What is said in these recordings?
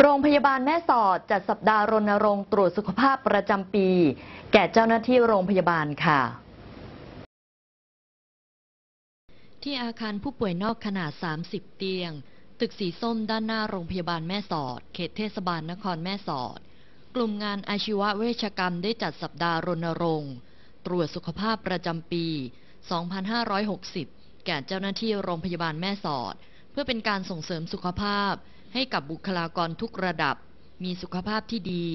โรงพยาบาลแม่สอดจัดสัปดาห์รณรงค์ตรวจสุขภาพประจำปี แก่เจ้าหน้าที่โรงพยาบาลค่ะ ที่อาคารผู้ป่วยนอกขนาด 30 เตียง ตึกสีส้มด้านหน้าโรงพยาบาลแม่สอด เขตเทศบาลนครแม่สอด กลุ่มงานอาชีวเวชกรรมได้จัดสัปดาห์รณรงค์ ตรวจสุขภาพประจำปี 2560 แก่เจ้าหน้าที่โรงพยาบาลแม่สอด เพื่อเป็นการส่งเสริมสุขภาพให้กับบุคลากรทุกระดับ มีสุขภาพที่ดี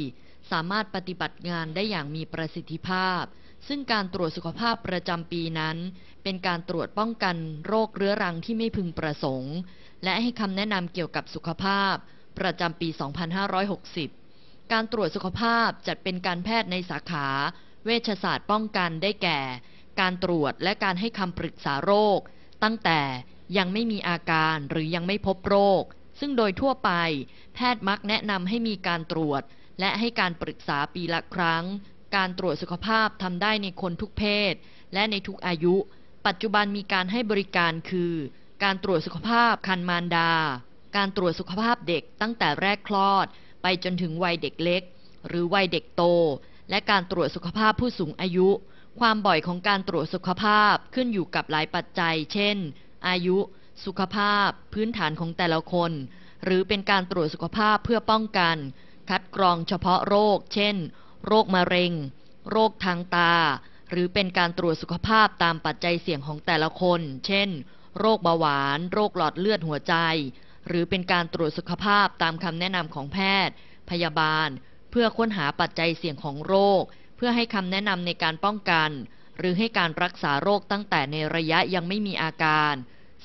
สามารถปฏิบัติงานได้อย่างมีประสิทธิภาพ ซึ่งการตรวจสุขภาพประจำปีนั้น เป็นการตรวจป้องกันโรคเรื้อรังที่ไม่พึงประสงค์ และให้คำแนะนำเกี่ยวกับสุขภาพประจำปี 2560 การตรวจสุขภาพจัดเป็นการแพทย์ในสาขา เวชศาสตร์ป้องกันได้แก่ การตรวจและการให้คำปรึกษาโรค ตั้งแต่ยังไม่มีอาการหรือยังไม่พบโรคซึ่งโดยทั่วไปแพทย์มักแนะนำให้มีการตรวจและให้การปรึกษาปีละครั้ง การตรวจสุขภาพทำได้ในคนทุกเพศ และในทุกอายุ ปัจจุบันมีการให้บริการคือ การตรวจสุขภาพคันมารดา การตรวจสุขภาพเด็กตั้งแต่แรกคลอดไปจนถึงวัยเด็กเล็ก หรือวัยเด็กโต และการตรวจสุขภาพผู้สูงอายุ ความบ่อยของการตรวจสุขภาพขึ้นอยู่กับหลายปัจจัย เช่น อายุสุขภาพพื้นฐานของแต่ละคน หรือเป็นการตรวจสุขภาพเพื่อป้องกัน คัดกรองเฉพาะโรค เช่น โรคมะเร็ง โรคทางตา หรือเป็นการตรวจสุขภาพตามปัจจัยเสี่ยงของแต่ละคน เช่น โรคเบาหวาน โรคหลอดเลือดหัวใจ หรือเป็นการตรวจสุขภาพตามคำแนะนำของแพทย์ พยาบาล เพื่อค้นหาปัจจัยเสี่ยงของโรค เพื่อให้คำแนะนำในการป้องกัน หรือให้การรักษาโรคตั้งแต่ในระยะยังไม่มีอาการ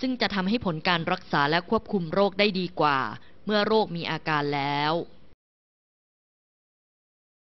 ซึ่งจะทำให้ผลการรักษาและควบคุมโรคได้ดีกว่า เมื่อโรคมีอาการแล้ว